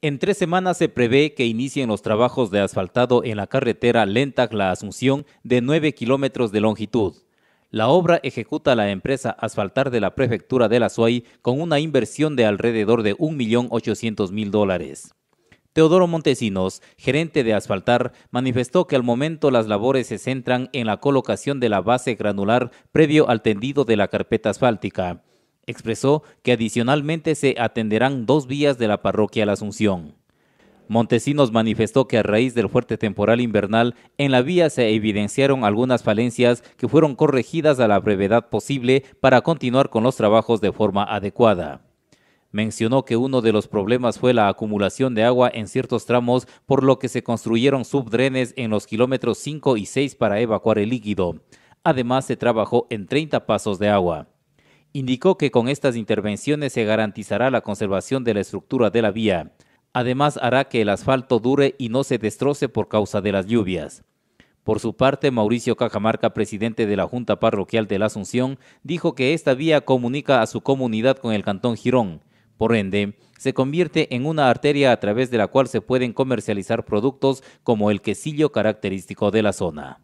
En tres semanas se prevé que inicien los trabajos de asfaltado en la carretera Lentag-La Asunción de 9 kilómetros de longitud. La obra ejecuta la empresa Asfaltar de la Prefectura de la Suay con una inversión de alrededor de 1.800.000 dólares. Teodoro Montesinos, gerente de Asfaltar, manifestó que al momento las labores se centran en la colocación de la base granular previo al tendido de la carpeta asfáltica expresó que adicionalmente se atenderán dos vías de la parroquia La Asunción. Montesinos manifestó que a raíz del fuerte temporal invernal en la vía se evidenciaron algunas falencias que fueron corregidas a la brevedad posible para continuar con los trabajos de forma adecuada. Mencionó que uno de los problemas fue la acumulación de agua en ciertos tramos, por lo que se construyeron subdrenes en los kilómetros 5 y 6 para evacuar el líquido. Además, se trabajó en 30 pasos de agua. Indicó que con estas intervenciones se garantizará la conservación de la estructura de la vía. Además, hará que el asfalto dure y no se destroce por causa de las lluvias. Por su parte, Mauricio Cajamarca, presidente de la Junta Parroquial de la Asunción, dijo que esta vía comunica a su comunidad con el Cantón Girón. Por ende, se convierte en una arteria a través de la cual se pueden comercializar productos como el quesillo característico de la zona.